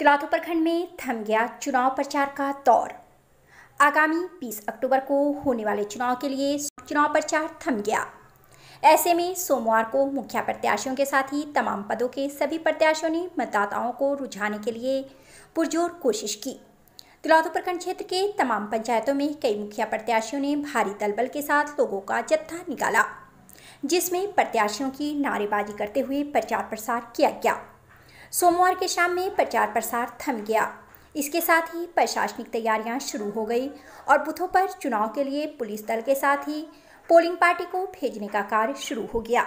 तिलातु प्रखंड में थम गया चुनाव प्रचार का दौर आगामी 20 अक्टूबर को होने वाले चुनाव के लिए चुनाव प्रचार थम गया ऐसे में सोमवार को मुखिया प्रत्याशियों के साथ ही तमाम पदों के सभी प्रत्याशियों ने मतदाताओं को रुझाने के लिए पुरजोर कोशिश की तिलातु प्रखंड क्षेत्र के तमाम पंचायतों में कई मुखिया प्रत्याशियों ने भारी दलबल के साथ लोगों का जत्था निकाला जिसमें प्रत्याशियों की नारेबाजी करते हुए प्रचार प्रसार किया गया सोमवार की शाम में प्रचार प्रसार थम गया इसके साथ ही प्रशासनिक तैयारियां शुरू हो गई और बूथों पर चुनाव के लिए पुलिस दल के साथ ही पोलिंग पार्टी को भेजने का कार्य शुरू हो गया